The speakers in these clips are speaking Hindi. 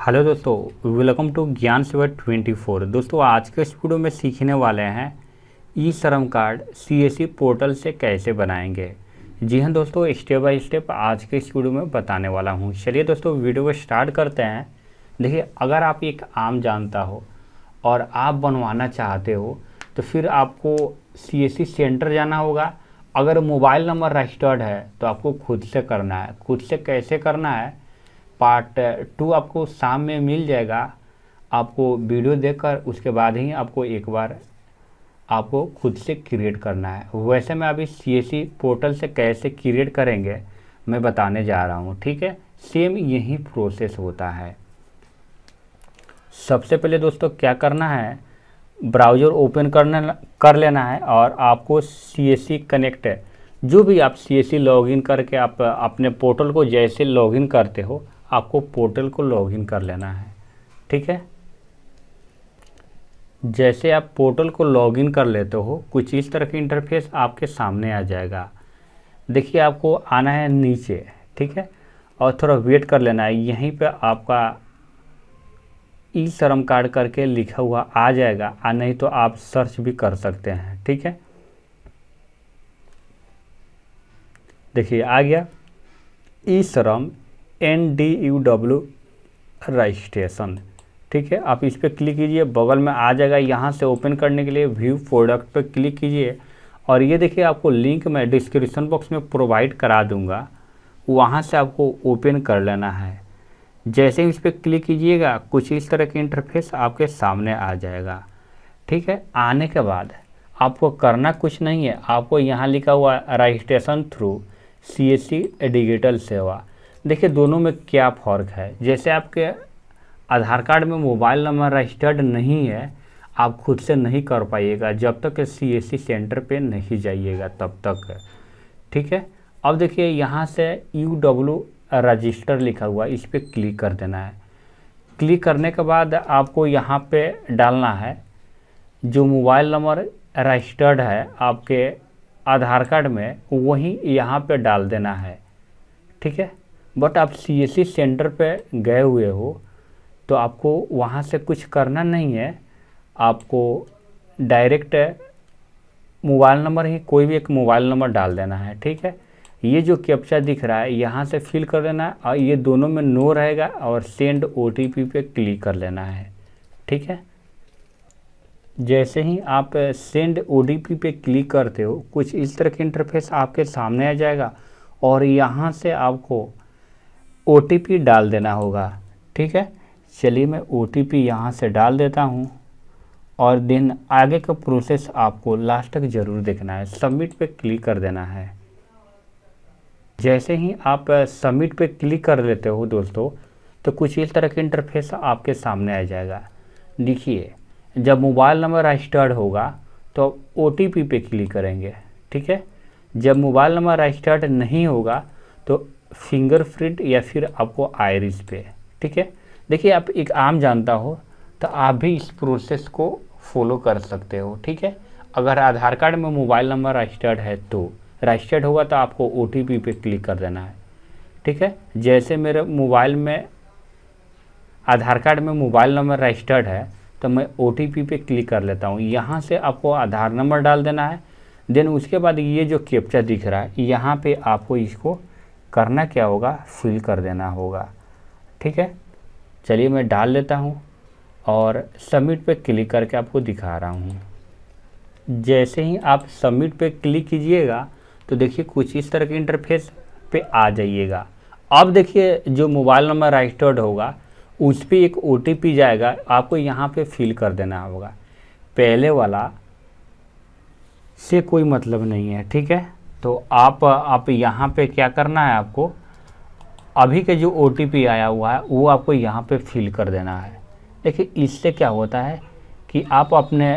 हेलो दोस्तों वेलकम टू ज्ञान सेवा 24 दोस्तों आज के इस वीडियो में सीखने वाले हैं ई श्रम कार्ड सीएससी पोर्टल से कैसे बनाएंगे जी हाँ दोस्तों स्टेप बाय स्टेप आज के इस वीडियो में बताने वाला हूँ चलिए दोस्तों वीडियो को स्टार्ट करते हैं देखिए अगर आप एक आम जानता हो और आप बनवाना चाहते हो तो फिर आपको सी सेंटर जाना होगा अगर मोबाइल नंबर रजिस्टर्ड है तो आपको खुद से करना है खुद से कैसे करना है पार्ट टू आपको शाम में मिल जाएगा आपको वीडियो देखकर उसके बाद ही आपको एक बार आपको खुद से क्रिएट करना है वैसे मैं अभी सी पोर्टल से कैसे क्रिएट करेंगे मैं बताने जा रहा हूँ ठीक है सेम यही प्रोसेस होता है सबसे पहले दोस्तों क्या करना है ब्राउज़र ओपन करना कर लेना है और आपको सी एस सी कनेक्ट जो भी आप सी एस सी लॉगिन करके आप अपने पोर्टल को जैसे लॉगिन करते हो आपको पोर्टल को लॉगिन कर लेना है ठीक है जैसे आप पोर्टल को लॉगिन कर लेते हो कुछ इस तरह की इंटरफेस आपके सामने आ जाएगा देखिए आपको आना है नीचे ठीक है और थोड़ा वेट कर लेना है यहीं पे आपका ई श्रम कार्ड करके लिखा हुआ आ जाएगा आ नहीं तो आप सर्च भी कर सकते हैं ठीक है देखिए आ गया e Shram N D U W registration ठीक है आप इस पर क्लिक कीजिए बगल में आ जाएगा यहाँ से ओपन करने के लिए व्यू प्रोडक्ट पर क्लिक कीजिए और ये देखिए आपको लिंक मैं डिस्क्रिप्शन बॉक्स में प्रोवाइड करा दूँगा वहाँ से आपको ओपन कर लेना है जैसे ही इस पर क्लिक कीजिएगा कुछ इस तरह की इंटरफेस आपके सामने आ जाएगा ठीक है आने के बाद आपको करना कुछ नहीं है आपको यहाँ लिखा हुआ रजिस्ट्रेशन थ्रू सी डिजिटल सेवा देखिए दोनों में क्या फ़र्क है जैसे आपके आधार कार्ड में मोबाइल नंबर रजिस्टर्ड नहीं है आप खुद से नहीं कर पाइएगा जब तक सी सेंटर पे नहीं जाइएगा तब तक ठीक है अब देखिए यहाँ से यू डब्ल्यू रजिस्टर लिखा हुआ इस पर क्लिक कर देना है क्लिक करने के बाद आपको यहाँ पे डालना है जो मोबाइल नंबर रजिस्टर्ड है आपके आधार कार्ड में वही यहाँ पे डाल देना है ठीक है बट आप सी e सेंटर पे गए हुए हो तो आपको वहाँ से कुछ करना नहीं है आपको डायरेक्ट मोबाइल नंबर ही कोई भी एक मोबाइल नंबर डाल देना है ठीक है ये जो कैप्चा दिख रहा है यहाँ से फिल कर देना है और ये दोनों में नो रहेगा और सेंड ओ पे क्लिक कर लेना है ठीक है जैसे ही आप सेंड ओ पे क्लिक करते हो कुछ इस तरह के इंटरफेस आपके सामने आ जाएगा और यहाँ से आपको ओ डाल देना होगा ठीक है चलिए मैं ओ टी पी यहाँ से डाल देता हूँ और देन आगे का प्रोसेस आपको लास्ट तक ज़रूर देखना है सबमिट पे क्लिक कर देना है जैसे ही आप सबमिट पे क्लिक कर लेते हो दोस्तों तो कुछ इस तरह के इंटरफेस आपके सामने आ जाएगा देखिए जब मोबाइल नंबर रजिस्टर्ड होगा तो ओ टी पी पे क्लिक करेंगे ठीक है जब मोबाइल नंबर रजिस्टर्ड नहीं होगा तो फिंगर प्रिंट या फिर आपको आयरिस पे ठीक है देखिए आप एक आम जानता हो तो आप भी इस प्रोसेस को फॉलो कर सकते हो ठीक है अगर आधार कार्ड में मोबाइल नंबर रजिस्टर्ड है तो रजिस्टर्ड होगा तो आपको ओ पे क्लिक कर देना है ठीक है जैसे मेरे मोबाइल में आधार कार्ड में मोबाइल नंबर रजिस्टर्ड है तो मैं ओ पे क्लिक कर लेता हूँ यहाँ से आपको आधार नंबर डाल देना है देन उसके बाद ये जो कैप्चा दिख रहा है यहाँ पे आपको इसको करना क्या होगा फिल कर देना होगा ठीक है चलिए मैं डाल लेता हूँ और सबमिट पे क्लिक करके आपको दिखा रहा हूँ जैसे ही आप सबमिट पे क्लिक कीजिएगा तो देखिए कुछ इस तरह के इंटरफेस पे आ जाइएगा अब देखिए जो मोबाइल नंबर रजिस्टर्ड होगा उस पर एक ओ जाएगा आपको यहाँ पे फिल कर देना होगा पहले वाला से कोई मतलब नहीं है ठीक है तो आप आप यहाँ पे क्या करना है आपको अभी के जो ओ आया हुआ है वो आपको यहाँ पे फिल कर देना है देखिए इससे क्या होता है कि आप अपने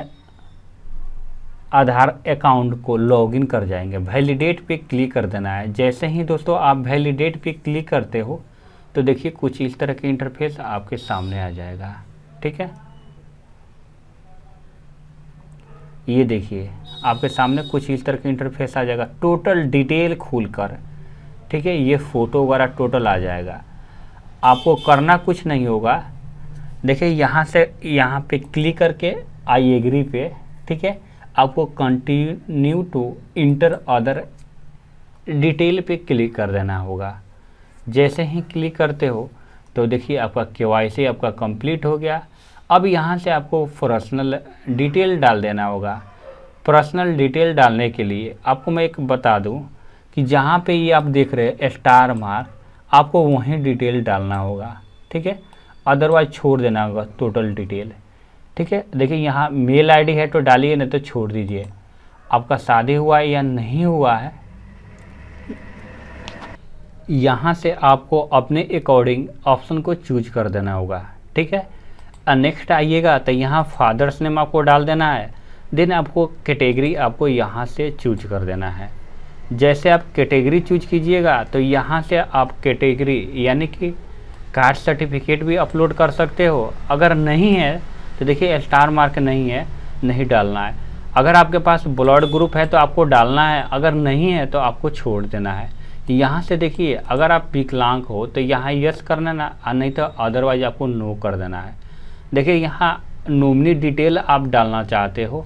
आधार अकाउंट को लॉगिन कर जाएंगे वैलिडेट पे क्लिक कर देना है जैसे ही दोस्तों आप वैलिडेट पे क्लिक करते हो तो देखिए कुछ इस तरह के इंटरफेस आपके सामने आ जाएगा ठीक है ये देखिए आपके सामने कुछ इस तरह का इंटरफेस आ जाएगा टोटल डिटेल खुलकर ठीक है ये फ़ोटो वगैरह टोटल आ जाएगा आपको करना कुछ नहीं होगा देखिए यहाँ से यहाँ पे क्लिक करके आई एग्री पे ठीक है आपको continue to enter other detail पे क्लिक कर देना होगा जैसे ही क्लिक करते हो तो देखिए आपका के आपका कंप्लीट हो गया अब यहाँ से आपको पर्सनल डिटेल डाल देना होगा पर्सनल डिटेल डालने के लिए आपको मैं एक बता दूँ कि जहाँ पे ये आप देख रहे हैं स्टार मार्क आपको वहीं डिटेल डालना होगा ठीक है अदरवाइज छोड़ देना होगा टोटल डिटेल ठीक है देखिए यहाँ मेल आईडी है तो डालिए नहीं तो छोड़ दीजिए आपका शादी हुआ है या नहीं हुआ है यहाँ से आपको अपने अकॉर्डिंग ऑप्शन को चूज कर देना होगा ठीक है नेक्स्ट आइएगा तो यहाँ फादर्स नेम आपको डाल देना है देन आपको कैटेगरी आपको यहाँ से चूज कर देना है जैसे आप कैटेगरी चूज कीजिएगा तो यहाँ से आप कैटेगरी यानी कि कास्ट सर्टिफिकेट भी अपलोड कर सकते हो अगर नहीं है तो देखिए स्टार मार्क नहीं है नहीं डालना है अगर आपके पास ब्लड ग्रुप है तो आपको डालना है अगर नहीं है तो आपको छोड़ देना है यहाँ से देखिए अगर आप विकलांग हो तो यहाँ यस करना ना नहीं तो अदरवाइज आपको नो कर देना है देखिए यहाँ नोमनी डिटेल आप डालना चाहते हो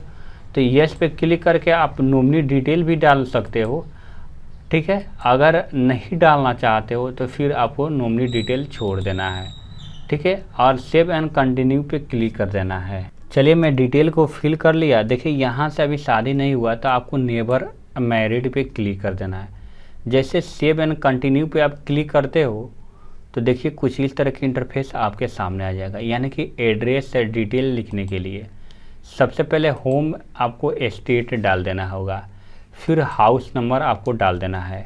तो यस पे क्लिक करके आप नोमनी डिटेल भी डाल सकते हो ठीक है अगर नहीं डालना चाहते हो तो फिर आपको नोमनी डिटेल छोड़ देना है ठीक है और सेव एंड कंटिन्यू पे क्लिक कर देना है चलिए मैं डिटेल को फिल कर लिया देखिए यहाँ से अभी शादी नहीं हुआ तो आपको नेबर मैरिड पे क्लिक कर देना है जैसे सेव एंड कंटिन्यू पे आप क्लिक करते हो तो देखिए कुछ इस तरह की इंटरफेस आपके सामने आ जाएगा यानी कि एड्रेस या डिटेल लिखने के लिए सबसे पहले होम आपको स्टेट डाल देना होगा फिर हाउस नंबर आपको डाल देना है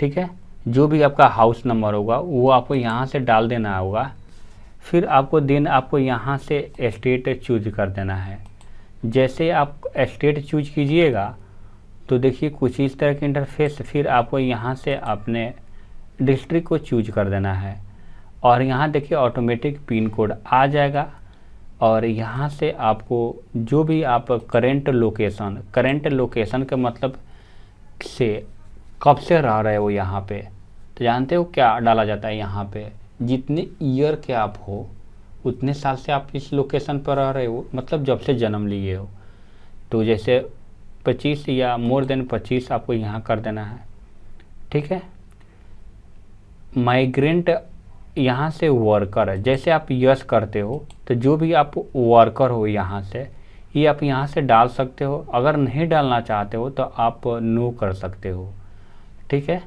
ठीक है जो भी आपका हाउस नंबर होगा वो आपको यहाँ से डाल देना होगा फिर आपको दिन आपको यहाँ से इस्टेट चूज कर देना है जैसे आप इस्टेट चूज कीजिएगा तो देखिए कुछ इस तरह की इंटरफेस फिर आपको यहाँ से अपने डिस्ट्रिक्ट को चूज कर देना है और यहाँ देखिए ऑटोमेटिक पिन कोड आ जाएगा और यहाँ से आपको जो भी आप करेंट लोकेशन करेंट लोकेशन के मतलब से कब से रह रहे हो यहाँ पे तो जानते हो क्या डाला जाता है यहाँ पे जितने ईयर के आप हो उतने साल से आप इस लोकेशन पर रह रहे हो मतलब जब से जन्म लिए हो तो जैसे 25 या मोर देन 25 आपको यहाँ कर देना है ठीक है माइग्रेंट यहाँ से वर्कर है जैसे आप यस करते हो तो जो भी आप वर्कर हो यहाँ से ये आप यहाँ से डाल सकते हो अगर नहीं डालना चाहते हो तो आप नो कर सकते हो ठीक है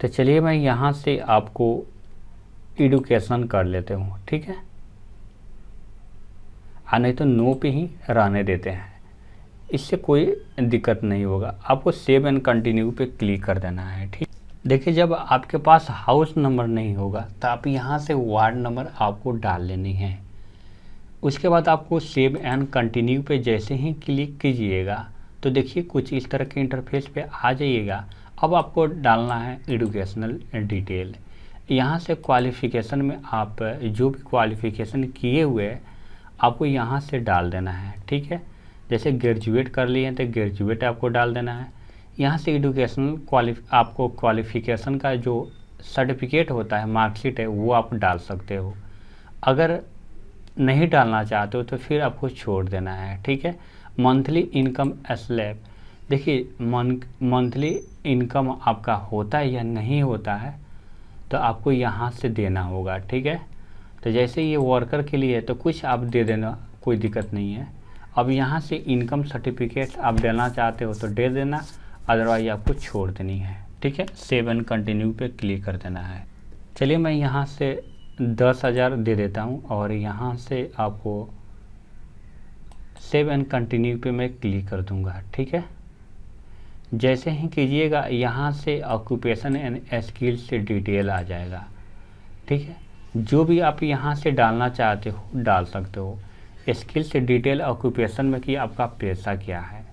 तो चलिए मैं यहाँ से आपको एडुकेशन कर लेते हूँ ठीक है आ नहीं तो नो पे ही रहने देते हैं इससे कोई दिक्कत नहीं होगा आपको सेव एंड कंटिन्यू पे क्लिक कर देना है ठीक देखिए जब आपके पास हाउस नंबर नहीं होगा तो आप यहाँ से वार्ड नंबर आपको डाल लेनी है उसके बाद आपको सेव एंड कंटिन्यू पे जैसे ही क्लिक कीजिएगा तो देखिए कुछ इस तरह के इंटरफेस पे आ जाइएगा अब आपको डालना है एडुकेशनल डिटेल यहाँ से क्वालिफ़िकेशन में आप जो भी क्वालिफ़िकेशन किए हुए आपको यहाँ से डाल देना है ठीक है जैसे ग्रेजुएट कर लिए हैं तो ग्रेजुएट आपको डाल देना है यहाँ से एडुकेशनल क्वालिफ आपको क्वालिफिकेशन का जो सर्टिफिकेट होता है मार्कशीट है वो आप डाल सकते हो अगर नहीं डालना चाहते हो तो फिर आपको छोड़ देना है ठीक है मंथली इनकम स्लैब देखिए मंथली इनकम आपका होता है या नहीं होता है तो आपको यहाँ से देना होगा ठीक है तो जैसे ये वर्कर के लिए है तो कुछ आप दे देना कोई दिक्कत नहीं है अब यहाँ से इनकम सर्टिफिकेट आप देना चाहते हो तो दे देना अदरवाइज आपको छोड़ देनी है ठीक है सेव एंड कंटिन्यू पे क्लिक कर देना है चलिए मैं यहाँ से दस हज़ार दे देता हूँ और यहाँ से आपको सेव एंड कंटिन्यू पे मैं क्लिक कर दूँगा ठीक है जैसे ही कीजिएगा यहाँ से ऑक्यूपेशन एंड स्किल से डिटेल आ जाएगा ठीक है जो भी आप यहाँ से डालना चाहते हो डाल सकते हो स्किल्स डिटेल ऑक्यूपेशन में कि आपका पैसा क्या है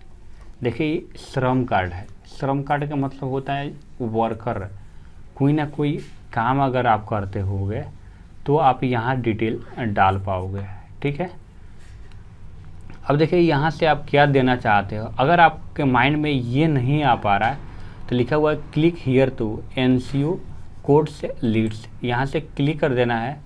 देखिए श्रम कार्ड है श्रम कार्ड का मतलब होता है वर्कर कोई ना कोई काम अगर आप करते होगे तो आप यहाँ डिटेल डाल पाओगे ठीक है अब देखिए यहाँ से आप क्या देना चाहते हो अगर आपके माइंड में ये नहीं आ पा रहा है तो लिखा हुआ है click here to N C U codes leads यहाँ से क्लिक कर देना है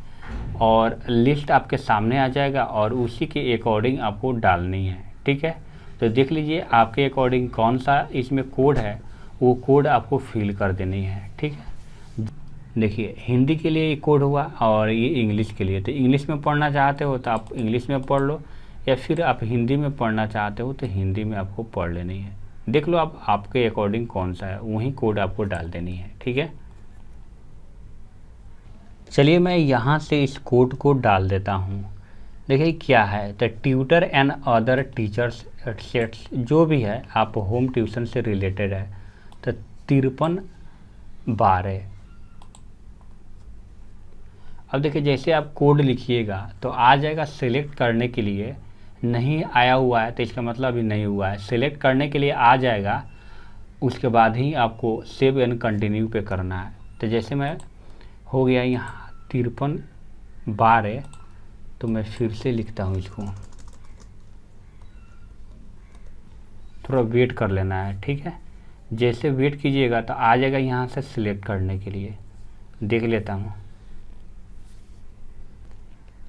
और लिस्ट आपके सामने आ जाएगा और उसी के अकॉर्डिंग आपको डालनी है ठीक है तो देख लीजिए आपके अकॉर्डिंग कौन सा इसमें कोड है वो कोड आपको फिल कर देनी है ठीक है देखिए हिंदी के लिए ये कोड हुआ और ये इंग्लिश के लिए तो इंग्लिश में पढ़ना चाहते हो तो आप इंग्लिश में पढ़ लो या फिर आप हिंदी में पढ़ना चाहते हो तो हिंदी में आपको पढ़ लेनी है देख लो आप आपके अकॉर्डिंग कौन सा है वही कोड आपको डाल देनी है ठीक है चलिए मैं यहाँ से इस कोड को डाल देता हूँ देखिए क्या है the tutor and other teachers sets जो भी है आप होम ट्यूशन से रिलेटेड है तो तिरपन बारह अब देखिए जैसे आप कोड लिखिएगा तो आ जाएगा सिलेक्ट करने के लिए नहीं आया हुआ है तो इसका मतलब अभी नहीं हुआ है सिलेक्ट करने के लिए आ जाएगा उसके बाद ही आपको सेव एंड कंटिन्यू पे करना है तो जैसे मैं हो गया यहाँ तिरपन है तो मैं फिर से लिखता हूँ इसको थोड़ा वेट कर लेना है ठीक है जैसे वेट कीजिएगा तो आ जाएगा यहाँ से सिलेक्ट करने के लिए देख लेता हूँ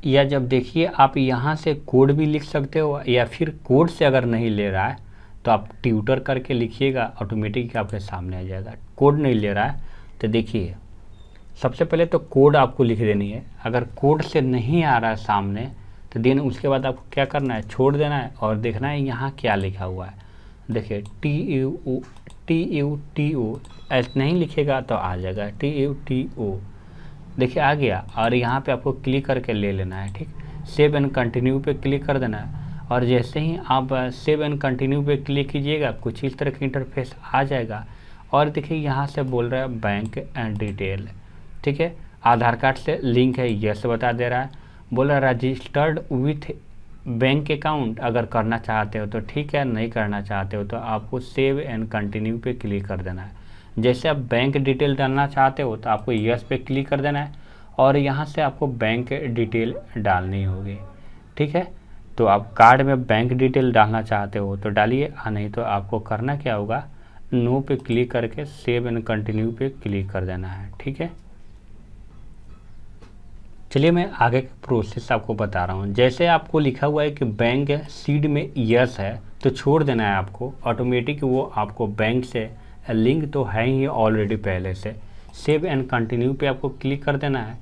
या जब देखिए आप यहाँ से कोड भी लिख सकते हो या फिर कोड से अगर नहीं ले रहा है तो आप ट्यूटर करके लिखिएगा ऑटोमेटिक आपके सामने आ जाएगा कोड नहीं ले रहा है तो देखिए सबसे पहले तो कोड आपको लिख देनी है अगर कोड से नहीं आ रहा है सामने तो देन उसके बाद आपको क्या करना है छोड़ देना है और देखना है यहाँ क्या लिखा हुआ है देखिए T U O T U T O ऐसे नहीं लिखेगा तो आ जाएगा टी यू टी ओ देखिए आ गया और यहाँ पे आपको क्लिक करके ले लेना है ठीक सेव एंड कंटिन्यू पे क्लिक कर देना है और जैसे ही आप सेव एंड कंटिन्यू पे क्लिक कीजिएगा कुछ इस तरह की इंटरफेस आ जाएगा और देखिए यहाँ से बोल रहा है बैंक एंड डिटेल ठीक है आधार कार्ड से लिंक है यस बता दे रहा है बोला रजिस्टर्ड विथ बैंक अकाउंट अगर करना चाहते हो तो ठीक है नहीं करना चाहते हो तो आपको सेव एंड कंटिन्यू पे क्लिक कर देना है जैसे आप बैंक डिटेल डालना चाहते हो तो आपको यस पे क्लिक कर देना है और यहाँ से आपको बैंक डिटेल डालनी होगी ठीक है तो आप कार्ड में बैंक डिटेल डालना चाहते हो तो डालिए नहीं तो आपको करना क्या होगा नो पे क्लिक करके सेव एंड कंटिन्यू पे क्लिक कर देना है ठीक है चलिए मैं आगे का प्रोसेस आपको बता रहा हूँ जैसे आपको लिखा हुआ है कि बैंक सीड में यस है तो छोड़ देना है आपको ऑटोमेटिक वो आपको बैंक से लिंक तो है ही ऑलरेडी पहले से सेव एंड कंटिन्यू पे आपको क्लिक कर देना है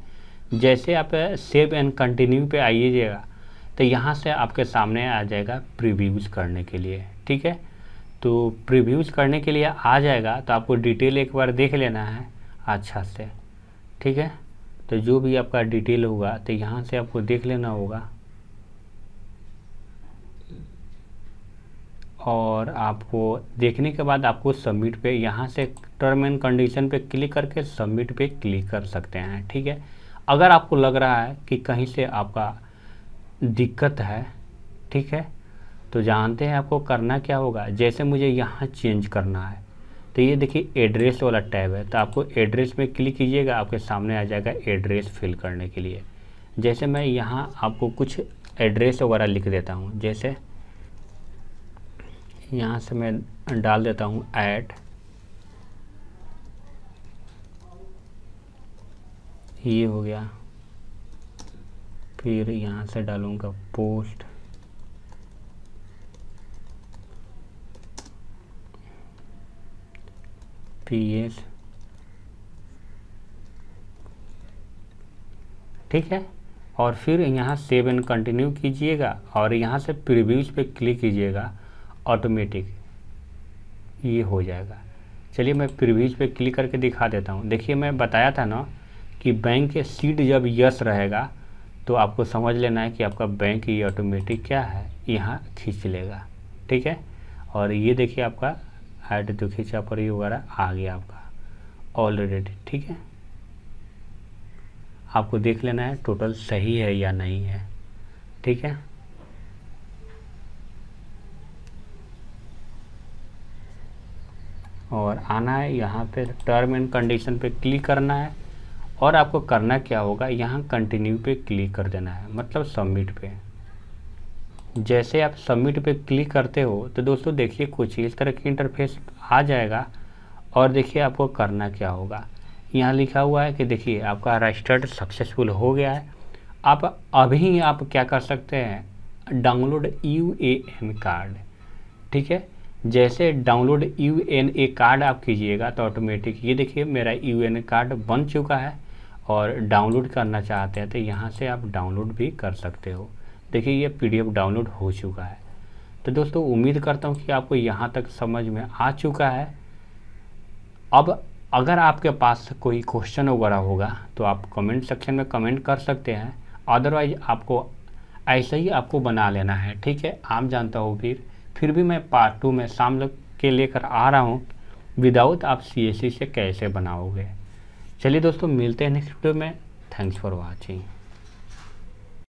जैसे आप सेव एंड कंटिन्यू पे आइएगा तो यहाँ से आपके सामने आ जाएगा प्रीव्यूज़ करने के लिए ठीक है तो प्रीव्यूज़ करने के लिए आ जाएगा तो आपको डिटेल एक बार देख लेना है अच्छा से ठीक है तो जो भी आपका डिटेल होगा तो यहाँ से आपको देख लेना होगा और आपको देखने के बाद आपको सबमिट पे यहाँ से टर्म एंड कंडीशन पे क्लिक करके सबमिट पे क्लिक कर सकते हैं ठीक है अगर आपको लग रहा है कि कहीं से आपका दिक्कत है ठीक है तो जानते हैं आपको करना क्या होगा जैसे मुझे यहाँ चेंज करना है तो ये देखिए एड्रेस वाला टैब है तो आपको एड्रेस में क्लिक कीजिएगा आपके सामने आ जाएगा एड्रेस फिल करने के लिए जैसे मैं यहाँ आपको कुछ एड्रेस वगैरह लिख देता हूँ जैसे यहाँ से मैं डाल देता हूँ ऐट ये हो गया फिर यहाँ से डालूँगा पोस्ट पी ठीक है और फिर यहाँ सेव एंड कंटिन्यू कीजिएगा और यहाँ से प्रीव्यूज पे क्लिक कीजिएगा ऑटोमेटिक ये हो जाएगा चलिए मैं प्रीव्यूज पे क्लिक करके दिखा देता हूँ देखिए मैं बताया था ना कि बैंक के सीट जब यस रहेगा तो आपको समझ लेना है कि आपका बैंक ये ऑटोमेटिक क्या है यहाँ खींच लेगा ठीक है और ये देखिए आपका ऐड जो खींचा पर ही वगैरह आ गया आपका ऑलरेडी ठीक है आपको देख लेना है टोटल सही है या नहीं है ठीक है और आना है यहाँ पे टर्म एंड कंडीशन पे क्लिक करना है और आपको करना क्या होगा यहाँ कंटिन्यू पे क्लिक कर देना है मतलब सबमिट पे जैसे आप सबमिट पे क्लिक करते हो तो दोस्तों देखिए कुछ इस तरह की इंटरफेस आ जाएगा और देखिए आपको करना क्या होगा यहाँ लिखा हुआ है कि देखिए आपका रजिस्टर्ड सक्सेसफुल हो गया है आप अभी आप क्या कर सकते हैं download U A N card ठीक है जैसे download U N A card आप कीजिएगा तो ऑटोमेटिक ये देखिए मेरा यू एन कार्ड बन चुका है और डाउनलोड करना चाहते हैं तो यहाँ से आप डाउनलोड भी कर सकते हो देखिए ये पीडीएफ डाउनलोड हो चुका है तो दोस्तों उम्मीद करता हूँ कि आपको यहाँ तक समझ में आ चुका है अब अगर आपके पास कोई क्वेश्चन वगैरह होगा तो आप कमेंट सेक्शन में कमेंट कर सकते हैं अदरवाइज आपको ऐसे ही आपको बना लेना है ठीक है आप जानता हो फिर फिर भी मैं पार्ट टू में शाम लग के लेकर आ रहा हूँ विदाउट आप सी e से कैसे बनाओगे चलिए दोस्तों मिलते हैं नेक्स्ट वीडियो में थैंक्स फॉर वॉचिंग